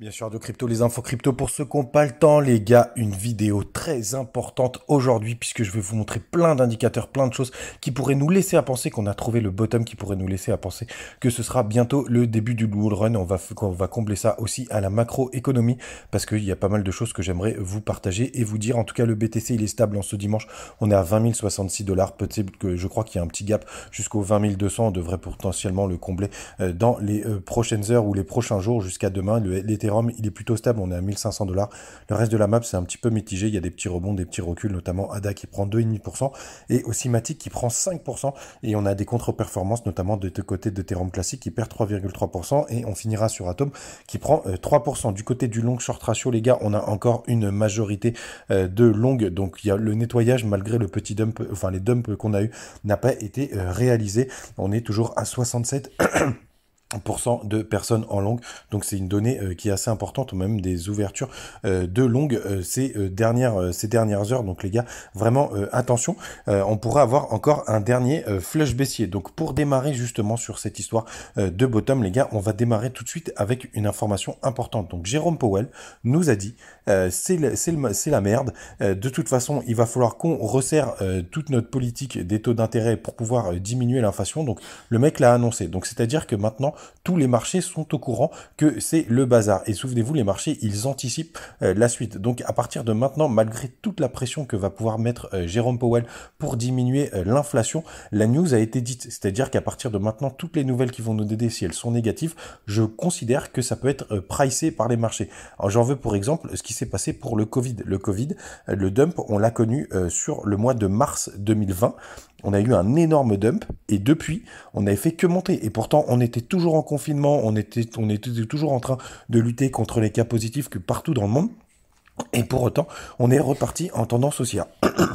Bien sûr, de crypto, les infos crypto. Pour ceux qui n'ont pas le temps, les gars, une vidéo très importante aujourd'hui, puisque je vais vous montrer plein d'indicateurs, plein de choses qui pourraient nous laisser à penser qu'on a trouvé le bottom, qui pourrait nous laisser à penser que ce sera bientôt le début du bull run. On va, on va combler ça aussi à la macroéconomie, parce qu'il y a pas mal de choses que j'aimerais vous partager et vous dire. En tout cas, le BTC, il est stable en ce dimanche. On est à 20 066 dollars. Peut-être que je crois qu'il y a un petit gap jusqu'au 20 200. On devrait potentiellement le combler euh, dans les euh, prochaines heures ou les prochains jours jusqu'à demain. Le, il est plutôt stable, on est à 1500 dollars. Le reste de la map, c'est un petit peu mitigé, il y a des petits rebonds, des petits reculs, notamment ADA qui prend 2,5% et aussi Matic qui prend 5%. Et on a des contre-performances, notamment de côté de d'Ethereum classique qui perd 3,3% et on finira sur Atom qui prend 3%. Euh, du côté du long short ratio, les gars, on a encore une majorité euh, de long. Donc il y a le nettoyage, malgré le petit dump, enfin les dumps qu'on a eu, n'a pas été euh, réalisé. On est toujours à 67. de personnes en longue, Donc c'est une donnée euh, qui est assez importante, même des ouvertures euh, de longue euh, ces, dernières, ces dernières heures. Donc les gars, vraiment attention, on pourrait avoir encore un dernier flush baissier. Donc pour démarrer justement sur cette histoire de bottom, les gars, on va démarrer tout de suite avec une information importante. Donc Jérôme Powell nous a dit, c'est la merde, de toute façon, il va falloir qu'on resserre toute notre politique des taux d'intérêt pour pouvoir diminuer l'inflation. Donc le mec l'a annoncé. Donc c'est-à-dire que maintenant, tous les marchés sont au courant que c'est le bazar. Et souvenez-vous, les marchés, ils anticipent euh, la suite. Donc à partir de maintenant, malgré toute la pression que va pouvoir mettre euh, Jérôme Powell pour diminuer euh, l'inflation, la news a été dite. C'est-à-dire qu'à partir de maintenant, toutes les nouvelles qui vont nous aider, si elles sont négatives, je considère que ça peut être pricé par les marchés. J'en veux pour exemple ce qui s'est passé pour le Covid. Le Covid, le dump, on l'a connu sur le mois de mars 2020 on a eu un énorme dump et depuis, on n'avait fait que monter. Et pourtant, on était toujours en confinement, on était, on était toujours en train de lutter contre les cas positifs que partout dans le monde. Et pour autant, on est reparti en tendance haussière.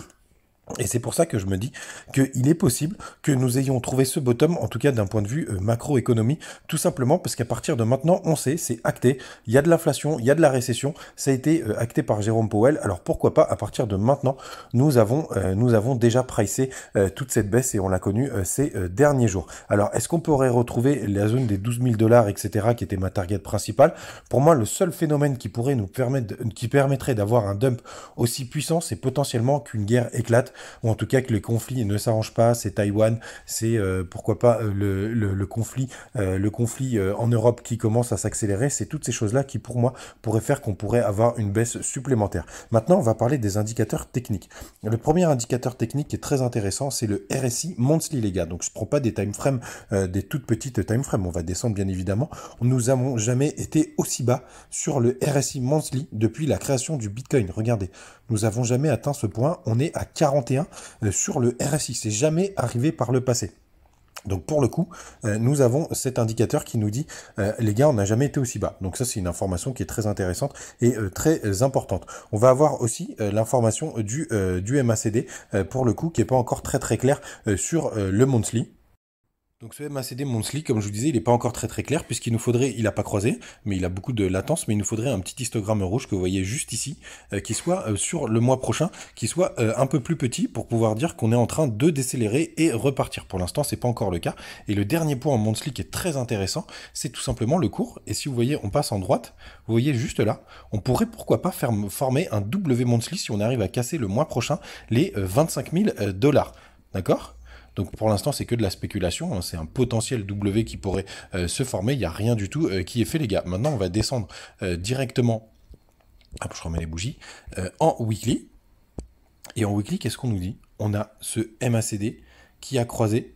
Et c'est pour ça que je me dis qu'il est possible que nous ayons trouvé ce bottom, en tout cas d'un point de vue euh, macroéconomie, tout simplement parce qu'à partir de maintenant, on sait, c'est acté, il y a de l'inflation, il y a de la récession, ça a été euh, acté par Jérôme Powell, alors pourquoi pas, à partir de maintenant, nous avons, euh, nous avons déjà pricé toute cette baisse et on l'a connue ces derniers jours. Alors, est-ce qu'on pourrait retrouver la zone des 12 000 dollars, etc., qui était ma target principale Pour moi, le seul phénomène qui pourrait nous permettre, qui permettrait d'avoir un dump aussi puissant, c'est potentiellement qu'une guerre éclate ou en tout cas que les conflits ne s'arrangent pas. C'est Taïwan, c'est euh, pourquoi pas euh, le, conflit, euh, le conflit en Europe qui commence à s'accélérer. C'est toutes ces choses-là qui, pour moi, pourraient faire qu'on pourrait avoir une baisse supplémentaire. Maintenant, on va parler des indicateurs techniques. Le premier indicateur technique qui est très intéressant, c'est le RSI monthly, les gars. Donc, je ne prends pas des timeframes, des toutes petites timeframes. On va descendre, bien évidemment. Nous n'avons jamais été aussi bas sur le RSI monthly depuis la création du Bitcoin. Regardez, nous n'avons jamais atteint ce point. On est à 40 sur le RSI. C'est jamais arrivé par le passé. Donc pour le coup, nous avons cet indicateur qui nous dit les gars, on n'a jamais été aussi bas. Donc ça c'est une information qui est très intéressante et très importante. On va avoir aussi l'information du MACD pour le coup qui est pas encore très très clair sur le monthly. Donc ce MACD Monthly, comme je vous disais, il n'est pas encore très très clair puisqu'il nous faudrait, il n'a pas croisé, mais il a beaucoup de latence, mais il nous faudrait un petit histogramme rouge que vous voyez juste ici, euh, qui soit euh, sur le mois prochain, qui soit euh, un peu plus petit pour pouvoir dire qu'on est en train de décélérer et repartir. Pour l'instant, ce n'est pas encore le cas. Et le dernier point en Monthly qui est très intéressant, c'est tout simplement le cours. Et si vous voyez, on passe en droite, vous voyez juste là, on pourrait pourquoi pas faire, former un W Monthly si on arrive à casser le mois prochain les 25 000 dollars. D'accord donc pour l'instant, c'est que de la spéculation. Hein. C'est un potentiel W qui pourrait euh, se former. Il n'y a rien du tout euh, qui est fait, les gars. Maintenant, on va descendre euh, directement. Hop, je remets les bougies. en weekly. Et en weekly, qu'est-ce qu'on nous dit On a ce MACD qui a croisé,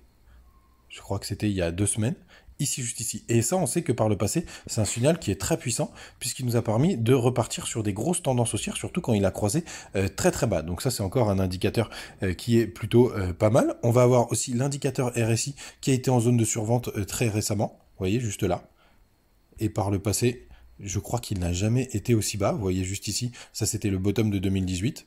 je crois que c'était il y a deux semaines, ici, juste ici. Et ça, on sait que par le passé, c'est un signal qui est très puissant, puisqu'il nous a permis de repartir sur des grosses tendances haussières, surtout quand il a croisé euh, très très bas. Donc ça, c'est encore un indicateur euh, qui est plutôt euh, pas mal. On va avoir aussi l'indicateur RSI qui a été en zone de survente très récemment, vous voyez, juste là. Et par le passé, je crois qu'il n'a jamais été aussi bas. Vous voyez juste ici, ça c'était le bottom de 2018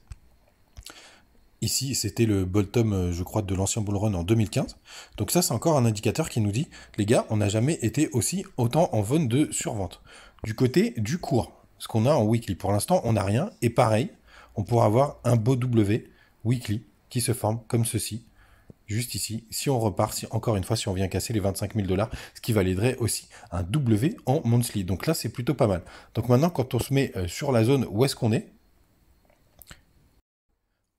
ici, c'était le Boltom, euh, je crois, de l'ancien Bullrun en 2015. Donc ça, c'est encore un indicateur qui nous dit, les gars, on n'a jamais été aussi autant en vente de survente. Du côté du cours, ce qu'on a en weekly, pour l'instant, on n'a rien. Et pareil, on pourra avoir un beau W weekly qui se forme comme ceci, juste ici. Si on repart, si, encore une fois, si on vient casser les 25 000 dollars, ce qui validerait aussi un W en monthly. Donc là, c'est plutôt pas mal. Donc maintenant, quand on se met euh, sur la zone où est-ce qu'on est,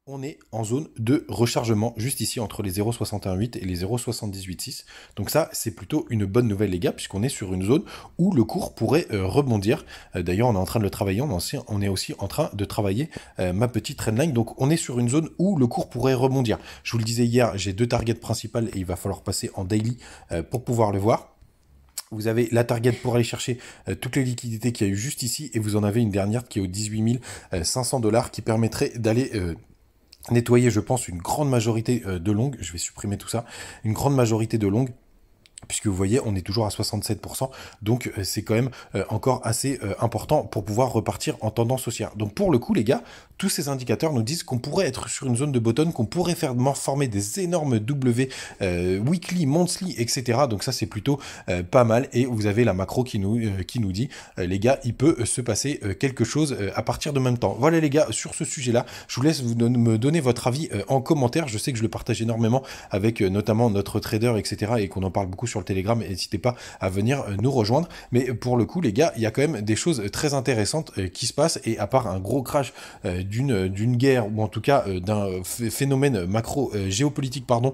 on est en zone de rechargement, juste ici entre les 0,618 et les 0,786. Donc ça, c'est plutôt une bonne nouvelle les gars, puisqu'on est sur une zone où le cours pourrait euh, rebondir. Euh, d'ailleurs, on est en train de le travailler, on, on est aussi en train de travailler euh, ma petite trendline. Donc on est sur une zone où le cours pourrait rebondir. Je vous le disais hier, j'ai deux targets principales et il va falloir passer en daily pour pouvoir le voir. Vous avez la target pour aller chercher toutes les liquidités qu'il y a eu juste ici et vous en avez une dernière qui est aux 18 500 dollars qui permettrait d'aller nettoyer, je pense, une grande majorité euh, de longues. Je vais supprimer tout ça. Une grande majorité de longues puisque vous voyez, on est toujours à 67%, donc euh, c'est quand même euh, encore assez euh, important pour pouvoir repartir en tendance haussière. Donc pour le coup, les gars, tous ces indicateurs nous disent qu'on pourrait être sur une zone de bottom, qu'on pourrait faire former des énormes W weekly, monthly, etc. Donc ça, c'est plutôt pas mal. Et vous avez la macro qui nous, qui nous dit, les gars, il peut se passer quelque chose à partir de même temps. Voilà les gars, sur ce sujet-là, je vous laisse vous me donner votre avis en commentaire. Je sais que je le partage énormément avec notamment notre trader, etc. et qu'on en parle beaucoup sur le Telegram. N'hésitez pas à venir euh, nous rejoindre. Mais pour le coup, les gars, il y a quand même des choses très intéressantes euh, qui se passent. Et à part un gros crash euh, d'une d'une guerre ou en tout cas d'un phénomène macro géopolitique pardon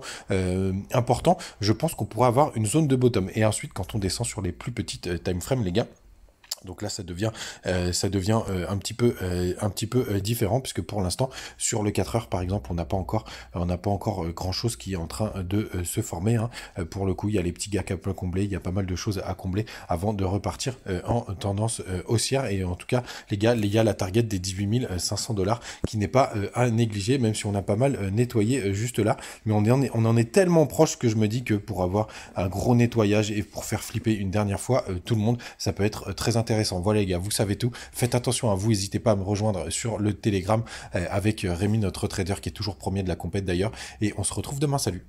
important, je pense qu'on pourrait avoir une zone de bottom. Et ensuite, quand on descend sur les plus petites time frames, les gars. Donc là, ça devient, euh, ça devient euh, un petit peu, euh, un petit peu différent, puisque pour l'instant, sur le 4 heures, par exemple, on n'a pas encore, on n'a pas encore grand chose qui est en train de se former. Hein. pour le coup, il y a les petits gaps à combler, il y a pas mal de choses à combler avant de repartir en tendance haussière. Et en tout cas, les gars, les gars, la target des 18 500 dollars qui n'est pas à négliger, même si on a pas mal nettoyé juste là. Mais on on en est tellement proche que je me dis que pour avoir un gros nettoyage et pour faire flipper une dernière fois tout le monde, ça peut être très intéressant intéressant. Voilà les gars, vous savez tout. Faites attention à vous, n'hésitez pas à me rejoindre sur le Telegram euh, avec euh, Rémi, notre trader qui est toujours premier de la compète d'ailleurs. Et on se retrouve demain, salut